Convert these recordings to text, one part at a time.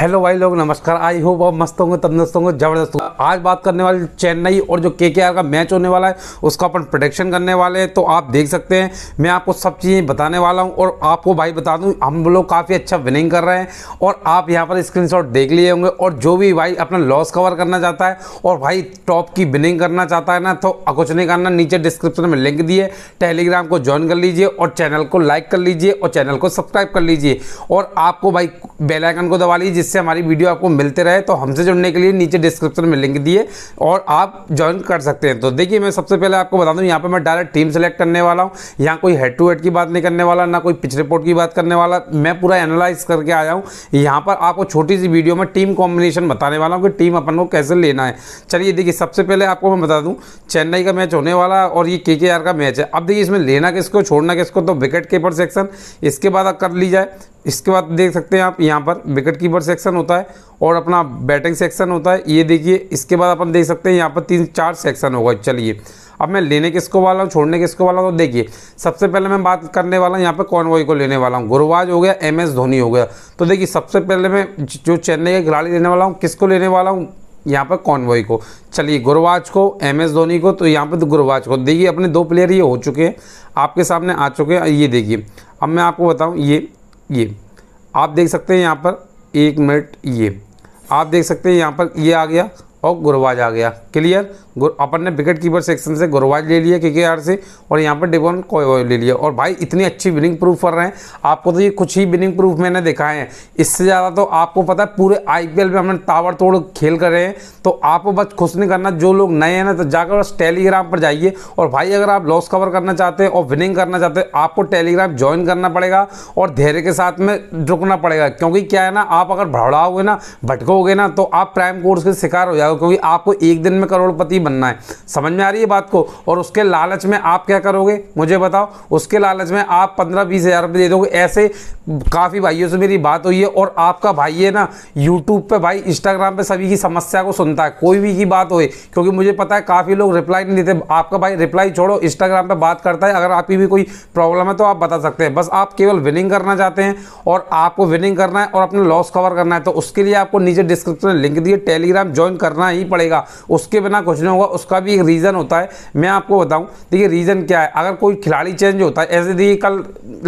hello भाई लोग नमस्कार आई हो बहुत मस्त होंगे तब होंगे जबरदस्त होंगे आज बात करने वाले चेन्नई और जो के का मैच होने वाला है उसका अपन प्रोडिक्शन करने वाले हैं तो आप देख सकते हैं मैं आपको सब चीज़ें बताने वाला हूं और आपको भाई बता दूं हम लोग काफ़ी अच्छा विनिंग कर रहे हैं और आप यहाँ पर स्क्रीन देख लिए होंगे और जो भी भाई अपना लॉस कवर करना चाहता है और भाई टॉप की विनिंग करना चाहता है ना तो कुछ नहीं करना नीचे डिस्क्रिप्शन में लिंक दिए टेलीग्राम को ज्वाइन कर लीजिए और चैनल को लाइक कर लीजिए और चैनल को सब्सक्राइब कर लीजिए और आपको भाई बेलाइकन को दबा लीजिए जिससे हमारी वीडियो आपको मिलते रहे तो हमसे जुड़ने के लिए नीचे डिस्क्रिप्शन में लिंक दिए और आप ज्वाइन कर सकते हैं तो देखिए मैं सबसे पहले आपको बता दूँ यहाँ पर मैं डायरेक्ट टीम सेलेक्ट करने वाला हूँ यहाँ कोई हेड टू हेड की बात नहीं करने वाला ना कोई पिच रिपोर्ट की बात करने वाला मैं पूरा एनालाइज करके आया हूँ यहाँ पर आपको छोटी सी वीडियो में टीम कॉम्बिनेशन बताने वाला हूँ कि टीम अपन को कैसे लेना है चलिए देखिए सबसे पहले आपको मैं बता दूँ चेन्नई का मैच होने वाला और ये के का मैच है अब देखिए इसमें लेना किसको छोड़ना किसको तो विकेट कीपर सेक्शन इसके बाद कर ली जाए इसके बाद देख सकते हैं आप यहाँ पर विकेट कीपर सेक्शन होता है और अपना बैटिंग सेक्शन होता है ये देखिए इसके बाद अपन देख सकते हैं यहाँ पर तीन चार सेक्शन होगा चलिए अब मैं लेने किसको वाला हूँ छोड़ने किसको वाला हूँ तो देखिए सबसे पहले मैं बात करने वाला हूँ यहाँ पर कॉनवॉय को लेने वाला हूँ गुरुवाज हो गया एम एस धोनी हो गया तो देखिए सबसे पहले मैं जो चेन्नई का खिलाड़ी लेने वाला हूँ किसको लेने वाला हूँ यहाँ पर वॉय को चलिए गुरुवाज को एम एस धोनी को तो यहाँ पर गुरुवाज को देखिए अपने दो प्लेयर ये हो चुके हैं आपके सामने आ चुके हैं ये देखिए अब मैं आपको बताऊँ ये ये आप देख सकते हैं यहाँ पर एक मिनट ये आप देख सकते हैं यहाँ पर ये आ गया और गुरवाज आ गया क्लियर अपन ने विकेट कीपर सेक्शन से गुरवाज ले लिया के आर से और यहाँ पर डिबोन को ले लिया और भाई इतनी अच्छी विनिंग प्रूफ कर रहे हैं आपको तो ये कुछ ही विनिंग प्रूफ मैंने दिखाए हैं इससे ज़्यादा तो आपको पता है पूरे आईपीएल में हमने तावर तोड़ खेल कर रहे हैं तो आपको बस खुश नहीं करना जो लोग नए हैं ना तो जाकर बस टेलीग्राम पर जाइए और भाई अगर आप लॉस कवर करना चाहते हैं और विनिंग करना चाहते हैं आपको टेलीग्राम ज्वाइन करना पड़ेगा और धैर्य के साथ में रुकना पड़ेगा क्योंकि क्या है ना आप अगर भड़ाओगे ना भटकोगे ना तो आप प्राइम कोर्स के शिकार हो जाओ जाएगा क्योंकि आपको एक दिन में करोड़पति बनना है समझ में आ रही है बात को और उसके लालच में आप क्या करोगे मुझे बताओ उसके लालच में आप पंद्रह बीस हज़ार रुपये दे दोगे ऐसे काफ़ी भाइयों से मेरी बात हुई है और आपका भाई है ना यूट्यूब पर भाई इंस्टाग्राम पर सभी की समस्या को सुनता है कोई भी की बात होए क्योंकि मुझे पता है काफ़ी लोग रिप्लाई नहीं देते आपका भाई रिप्लाई छोड़ो इंस्टाग्राम पर बात करता है अगर आपकी भी कोई प्रॉब्लम है तो आप बता सकते हैं बस आप केवल विनिंग करना चाहते हैं और आपको विनिंग करना है और अपना लॉस कवर करना है तो उसके लिए आपको नीचे डिस्क्रिप्शन में लिंक दिए टेलीग्राम ज्वाइन करना करना ही पड़ेगा उसके बिना कुछ नहीं होगा उसका भी एक रीज़न होता है मैं आपको बताऊं देखिए रीज़न क्या है अगर कोई खिलाड़ी चेंज होता है ऐसे देखिए कल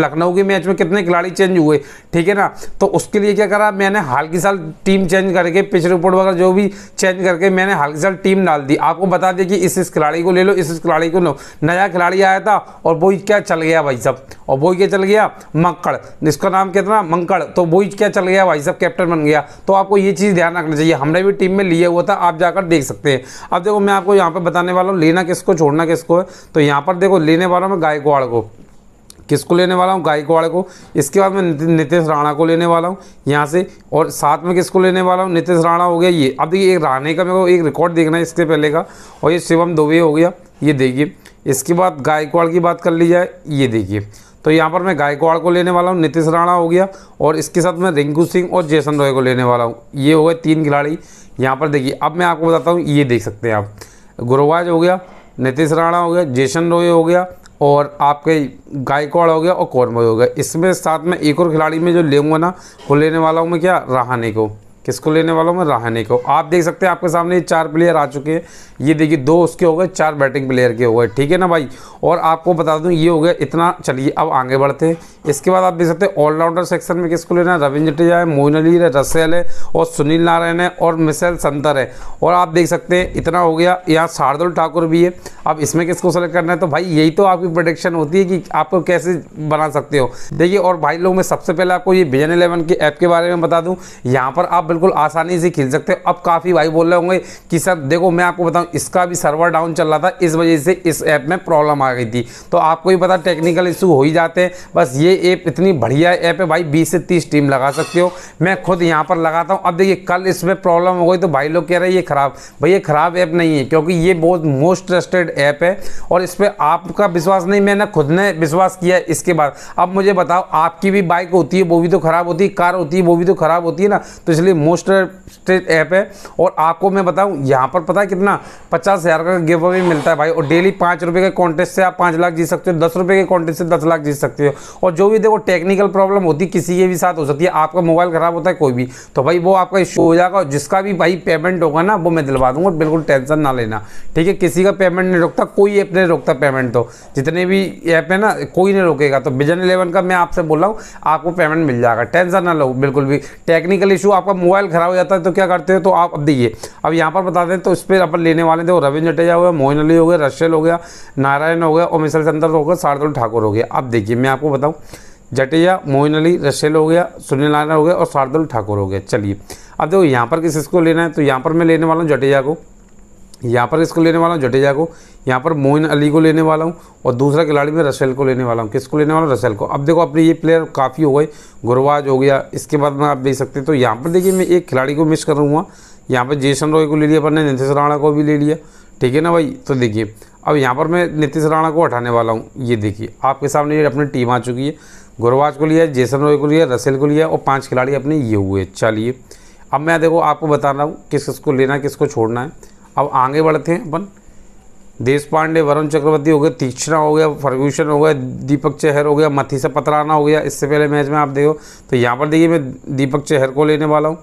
लखनऊ के मैच में कितने खिलाड़ी चेंज हुए ठीक है ना तो उसके लिए क्या करा मैंने हाल की साल टीम चेंज करके पिच रिपोर्ट वगैरह जो भी चेंज करके मैंने हाल के साल टीम डाल दी आपको बता दें कि इस इस खिलाड़ी को ले लो इस इस खिलाड़ी को लो नया खिलाड़ी आया था और वो क्या चल गया भाई साहब और वो क्या चल गया मक्कड़ जिसका नाम कितना मंकड़ तो वो क्या चल गया भाई साहब कैप्टन बन गया तो आपको ये चीज़ ध्यान रखना चाहिए हमने भी टीम में लिया हुआ था आप जाकर देख सकते हैं अब देखो मैं आपको यहाँ पर बताने वाला हूँ लेना किसको छोड़ना किसको है तो यहाँ पर देखो लेने वाला मैं गायकवाड़ को किसको लेने वाला हूँ गायकवाड़ को इसके बाद मैं नितेश राणा को लेने वाला हूँ यहाँ से और साथ में किसको लेने वाला हूँ नितेश राणा हो गया ये अब देखिए एक राणे का मेरे को एक रिकॉर्ड देखना है इसके पहले का और ये शिवम दुबे हो गया ये देखिए इसके बाद गायकवाड़ की बात कर ली जाए ये देखिए तो यहाँ पर मैं गायकवाड़ को लेने वाला हूँ नितिश राणा हो गया और इसके साथ मैं रिंकू सिंह और जयसन रॉय को लेने वाला हूँ ये हो गए तीन खिलाड़ी यहाँ पर देखिए अब मैं आपको बताता हूँ ये देख सकते हैं आप गुरुवाज हो गया नितिश राणा हो गया जेशन रोय हो गया और आपके गायकवाड़ हो गया और कौरमोय हो गया इसमें साथ में एक और खिलाड़ी में जो लेंगे ना वो लेने वाला हूँ मैं क्या रहाने को किसको लेने वाला हूँ मैं रहाने को आप देख सकते हैं आपके सामने चार प्लेयर आ चुके हैं ये देखिए दो उसके हो गए चार बैटिंग प्लेयर के हो गए ठीक है ना भाई और आपको बता दूँ ये हो गया इतना चलिए अब आगे बढ़ते हैं इसके बाद आप देख सकते हैं ऑलराउंडर सेक्शन में किसको लेना है रविंद्र जडेजा है मोइन अली है रसेल है और सुनील नारायण है और मिसेल संतर है और आप देख सकते हैं इतना हो गया यहाँ शार्दुल ठाकुर भी है अब इसमें किसको सेलेक्ट करना है तो भाई यही तो आपकी प्रोडिक्शन होती है कि आपको कैसे बना सकते हो देखिए और भाई लोग मैं सबसे पहले आपको ये विजन इलेवन के ऐप के बारे में बता दूँ यहाँ पर आप बिल्कुल आसानी से खेल सकते हो अब काफ़ी भाई बोल रहे होंगे कि सर देखो मैं आपको बताऊं इसका भी सर्वर डाउन चल रहा था इस वजह से इस ऐप में प्रॉब्लम आ गई थी तो आपको भी पता टेक्निकल इशू हो ही जाते हैं बस ये ऐप इतनी बढ़िया ऐप है भाई बीस से तीस टीम लगा सकते हो मैं खुद यहाँ पर लगाता हूँ अब देखिए कल इसमें प्रॉब्लम हो गई तो भाई लोग कह रहे हैं ये खराब भाई ये खराब ऐप नहीं है क्योंकि ये बहुत मोस्ट ट्रस्टेड ऐप है और इस पर आपका विश्वास नहीं मैंने खुद ने विश्वास किया इसके बाद अब मुझे बताओ आपकी भी बाइक होती है वो भी तो खराब होती है कार होती है वो भी तो खराब होती है ना तो इसलिए मोस्ट ट्रेड ऐप है और आपको मैं बताऊं यहाँ पर पता है कितना पचास हज़ार का गिव अवे मिलता है भाई और डेली पाँच रुपये के कॉन्टेस्ट से आप पाँच लाख जीत सकते हो दस रुपये के कॉन्टेस्ट से दस लाख जीत सकते हो और जो भी देखो टेक्निकल प्रॉब्लम होती किसी के भी साथ हो सकती है आपका मोबाइल ख़राब होता है कोई भी तो भाई वो आपका इशू हो जाएगा और जिसका भी भाई पेमेंट होगा ना वो मैं दिलवा दूँगा बिल्कुल टेंशन ना लेना ठीक है किसी का पेमेंट नहीं रोकता कोई ऐप नहीं रोकता पेमेंट तो जितने भी ऐप है ना कोई नहीं रोकेगा तो विजन इलेवन का मैं आपसे बोल रहा हूँ आपको पेमेंट मिल जाएगा टेंशन ना लो बिल्कुल भी टेक्निकल इशू आपका मोबाइल खराब हो जाता है तो क्या करते हो तो आप अब देखिए अब यहाँ पर बता दें तो इस पर अपन लेने वाले थे वो रविंद्र जडेजा हो गया मोहन अली हो गया रशियल हो गया नारायण हो गया और मिसल चंद्र हो गया शारदुल ठाकुर हो गया अब देखिए मैं आपको बताऊँ जटेजा मोहन अली रशियल हो गया सुनील नारायण हो गया और शार्दुल ठाकुर हो गया चलिए अब देखो यहाँ पर किस इसको लेना है तो यहाँ पर मैं लेने वाला हूँ जटेजा को यहाँ पर इसको लेने वाला हूँ जटेजा को यहाँ पर मोइन अली को लेने वाला हूँ और दूसरा खिलाड़ी मैं रसेल को लेने वाला हूँ किसको लेने वाला हूँ रसेल को अब देखो अपने ये प्लेयर काफ़ी हो गए गुरवाज हो गया इसके बाद में आप देख सकते हैं तो यहाँ पर देखिए मैं एक खिलाड़ी को मिस कर रहा यहाँ पर जेसन रॉय को ले लिया अपने नितिश राणा को भी ले लिया ठीक है ना भाई तो देखिए अब यहाँ पर मैं नितिश राणा को हटाने वाला हूँ ये देखिए आपके सामने ये अपनी टीम आ चुकी है गुरवाज को लिया जेसन रॉय को लिया रसेल को लिया और पाँच खिलाड़ी अपने ये हुए चलिए अब मैं देखो आपको बता रहा हूँ किस किसको लेना है किसको छोड़ना है अब आगे बढ़ते हैं अपन देश पांडे वरुण चक्रवर्ती हो गए तीक्षणा हो गया फर्ग्यूशन हो गया दीपक चहर हो गया मथी से पतराना हो गया इससे पहले मैच में आप देखो तो यहाँ पर देखिए मैं दीपक चहर को लेने वाला हूँ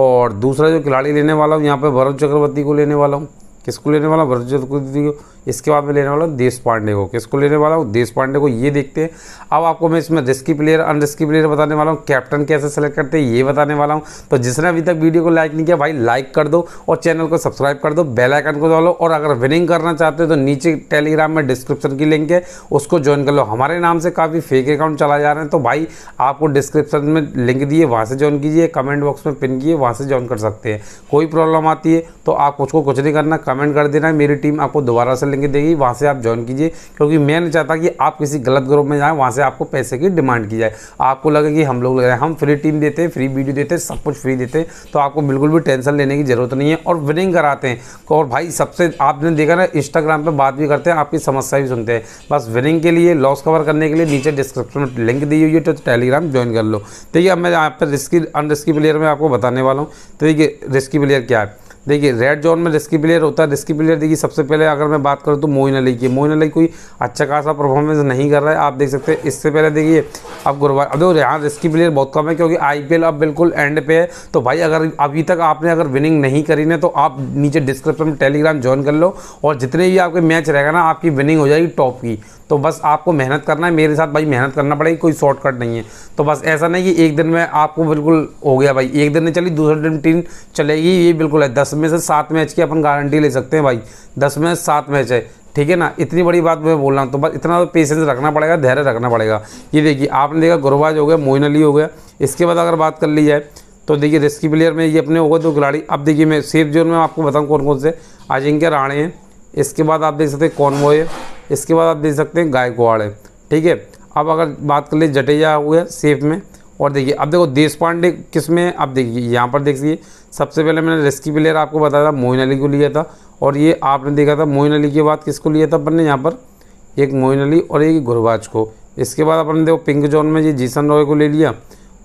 और दूसरा जो खिलाड़ी लेने वाला हूँ यहाँ पर वरुण चक्रवर्ती को लेने वाला हूँ किसको लेने वाला वरुण चक्रवर्ती को इसके बाद मैं लेने वाला हूँ देश पांडे को किसको लेने वाला हूँ देश पांडे को ये देखते हैं अब आपको मैं इसमें रिस्की प्लेयर अनरिस्की प्लेयर बताने वाला हूँ कैप्टन कैसे सेलेक्ट करते हैं ये बताने वाला हूँ तो जिसने अभी तक वीडियो को लाइक नहीं किया भाई लाइक कर दो और चैनल को सब्सक्राइब कर दो बेलाइकन को दबा और अगर विनिंग करना चाहते हो तो नीचे टेलीग्राम में डिस्क्रिप्शन की लिंक है उसको ज्वाइन कर लो हमारे नाम से काफ़ी फेक अकाउंट चला जा रहे हैं तो भाई आपको डिस्क्रिप्शन में लिंक दिए वहाँ से ज्वाइन कीजिए कमेंट बॉक्स में पिन किए वहाँ से ज्वाइन कर सकते हैं कोई प्रॉब्लम आती है तो आप उसको कुछ नहीं करना कमेंट कर देना मेरी टीम आपको दोबारा से लिंक देगी वहाँ से आप ज्वाइन कीजिए क्योंकि मैं नहीं चाहता कि आप किसी गलत ग्रुप में जाएँ वहाँ से आपको पैसे की डिमांड की जाए आपको लगे कि हम लोग हम फ्री टीम देते हैं फ्री वीडियो देते हैं सब कुछ फ्री देते हैं तो आपको बिल्कुल भी टेंशन लेने की ज़रूरत नहीं है और विनिंग कराते हैं और भाई सबसे आपने देखा ना इंस्टाग्राम पर बात भी करते हैं आपकी समस्या भी सुनते हैं बस विनिंग के लिए लॉस कवर करने के लिए नीचे डिस्क्रिप्शन में लिंक दी हुई है तो टेलीग्राम ज्वाइन कर लो ठीक है अब मैं यहाँ रिस्की अनरिस्की प्लेयर में आपको बताने वाला हूँ तो ये रिस्की प्लेयर क्या है देखिए रेड जोन में रिस्की प्लेयर होता है रिस्की प्लेयर देखिए सबसे पहले अगर मैं बात करूँ तो मोइन अली की मोइन अली कोई अच्छा खासा परफॉर्मेंस नहीं कर रहा है आप देख सकते हैं इससे पहले देखिए अब गुरुवार अब देखो यहाँ रिस्की प्लेयर बहुत कम है क्योंकि आई अब बिल्कुल एंड पे है तो भाई अगर अभी तक आपने अगर विनिंग नहीं करी ना तो आप नीचे डिस्क्रिप्शन में टेलीग्राम ज्वाइन कर लो और जितने भी आपके मैच रहेगा ना आपकी विनिंग हो जाएगी टॉप की तो बस आपको मेहनत करना है मेरे साथ भाई मेहनत करना पड़ेगी कोई शॉर्टकट नहीं है तो बस ऐसा नहीं कि एक दिन में आपको बिल्कुल हो गया भाई एक दिन में चली दूसरे दिन टीम चलेगी ये बिल्कुल है दस में से सात मैच की अपन गारंटी ले सकते हैं भाई दस में से सात मैच है ठीक है ना इतनी बड़ी बात मैं बोल रहा हूँ तो बस इतना तो पेशेंस रखना पड़ेगा धैर्य रखना पड़ेगा ये देखिए आपने देखा गुरबाज हो गया मोइन अली हो गया इसके बाद अगर बात कर ली जाए तो देखिए रिस्की प्लेयर में ये अपने हो गए दो खिलाड़ी अब देखिए मैं सेफ जोन में आपको बताऊँ कौन कौन से अजिंक्य राणे हैं इसके बाद आप देख सकते हैं कौन वो है इसके बाद आप देख सकते हैं गायकवाड़ है ठीक है अब अगर बात कर ले जटेजा हुए सेफ में और देखिए अब देखो देश पांडे किस में आप देखिए यहाँ पर देखिए सबसे पहले मैंने रेस्की प्लेयर आपको बताया था मोइन अली को लिया था और ये आपने देखा था मोइन अली के बाद किसको लिया था अपन ने यहाँ पर एक मोइन अली और एक गुरबाज को इसके बाद अपन ने देखो पिंक जोन में ये जीसन रॉय को ले लिया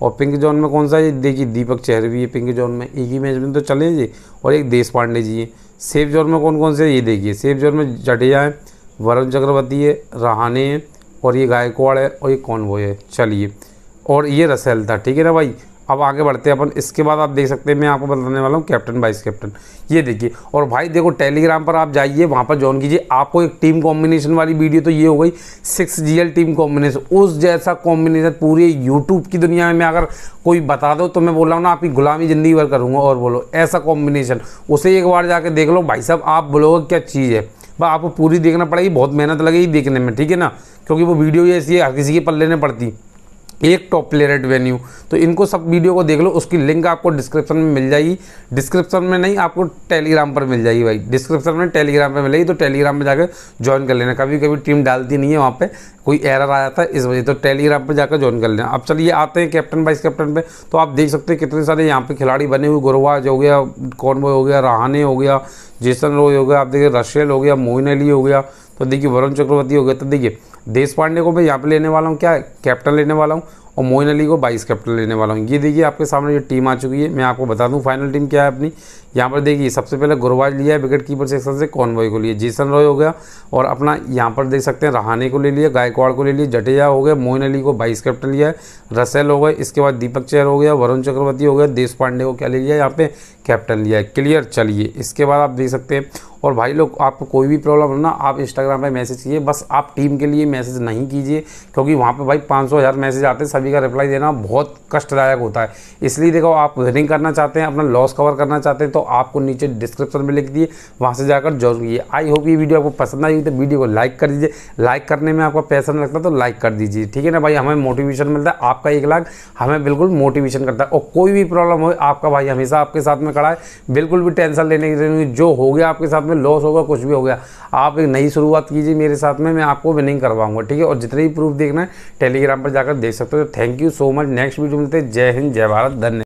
और पिंक जोन में कौन सा ये देखिए दीपक चेहर भी है पिंक जोन में एक ही मैच में तो चले जी और एक देश पांडे जी है सेफ जोन में कौन कौन से ये देखिए सेफ जोन में जडेजा है वरुण चक्रवर्ती है रहाने है और ये गायकवाड़ है और ये कौन वो है चलिए और ये रसेल था ठीक है ना भाई अब आगे बढ़ते हैं अपन इसके बाद आप देख सकते हैं मैं आपको बताने वाला हूँ कैप्टन वाइस कैप्टन ये देखिए और भाई देखो टेलीग्राम पर आप जाइए वहाँ पर ज्वाइन कीजिए आपको एक टीम कॉम्बिनेशन वाली वीडियो तो ये हो गई सिक्स जी टीम कॉम्बिनेशन उस जैसा कॉम्बिनेशन पूरे यूट्यूब की दुनिया में अगर कोई बता दो तो मैं बोल रहा हूँ ना आपकी गुलामी ज़िंदगी भर करूँगा और बोलो ऐसा कॉम्बिनेशन उसे एक बार जाके देख लो भाई साहब आप बोलोगे क्या चीज़ है आपको पूरी देखना पड़ेगी बहुत मेहनत लगेगी देखने में ठीक है ना क्योंकि वो वीडियो ही ऐसी है हर किसी के पल्ले नहीं पड़ती एक टॉप प्लेरेट वेन्यू तो इनको सब वीडियो को देख लो उसकी लिंक आपको डिस्क्रिप्शन में मिल जाएगी डिस्क्रिप्शन में नहीं आपको टेलीग्राम पर मिल जाएगी भाई डिस्क्रिप्शन में टेलीग्राम पर मिलेगी तो टेलीग्राम में जाकर ज्वाइन कर लेना कभी कभी टीम डालती नहीं है वहाँ पर कोई एरर आ जाता है इस वजह तो टेलीग्राम पर जाकर ज्वाइन कर लेना अब चलिए आते हैं कैप्टन वाइस कैप्टन पर तो आप देख सकते हैं कितने सारे यहाँ पर खिलाड़ी बने हुए गुरुवाज हो गया कॉनबॉय हो गया रहाने हो गया जेसन रोय हो गया आप देखिए रशियल हो गया मोइन अली हो गया तो देखिए वरुण चक्रवर्ती हो गया तो देखिए देश पांडे को मैं यहाँ पे लेने वाला हूँ क्या कैप्टन लेने वाला हूँ और मोइन अली को बाईस कैप्टन लेने वाला हूँ ये देखिए आपके सामने जो टीम आ चुकी है मैं आपको बता दूँ फाइनल टीम क्या है अपनी यहाँ पर देखिए सबसे पहले गुरुवाज लिया है विकेट कीपर सेक्शन से कॉनवॉय को लिए जीसन रॉय हो गया और अपना यहाँ पर देख सकते हैं रहाने को ले लिया गायकवाड़ को ले लिया जटेजा हो गया मोइन अली को बाईस कैप्टन लिया है रसेल हो गए इसके बाद दीपक चेहर हो गया वरुण चक्रवर्ती हो गया देश पांडे को क्या ले लिया यहाँ पे कैप्टन लिया है क्लियर चलिए इसके बाद आप देख सकते हैं और भाई लोग आपको कोई भी प्रॉब्लम हो ना आप इंस्टाग्राम पर मैसेज कीजिए बस आप टीम के लिए मैसेज नहीं कीजिए क्योंकि वहाँ पर भाई पाँच सौ हज़ार मैसेज आते हैं सभी का रिप्लाई देना बहुत कष्टदायक होता है इसलिए देखो आप विनिंग करना चाहते हैं अपना लॉस कवर करना चाहते हैं तो आपको नीचे डिस्क्रिप्शन में लिख दिए वहाँ से जाकर जॉइन कीजिए आई होप ये वीडियो आपको पसंद आई तो वीडियो को लाइक कर दीजिए लाइक करने में आपका पैसा नहीं लगता तो लाइक कर दीजिए ठीक है ना भाई हमें मोटिवेशन मिलता है आपका एक लाख हमें बिल्कुल मोटिवेशन करता है और कोई भी प्रॉब्लम हो आपका भाई हमेशा आपके साथ में खड़ा है बिल्कुल भी टेंशन लेने की जो हो गया आपके साथ में में लॉस होगा कुछ भी हो गया आप एक नई शुरुआत कीजिए मेरे साथ में मैं आपको विनिंग करवाऊंगा ठीक है और जितने भी प्रूफ देखना है टेलीग्राम पर जाकर देख सकते हो thank you so much next video मिलते हैं जय हिंद जय भारत धन्यवाद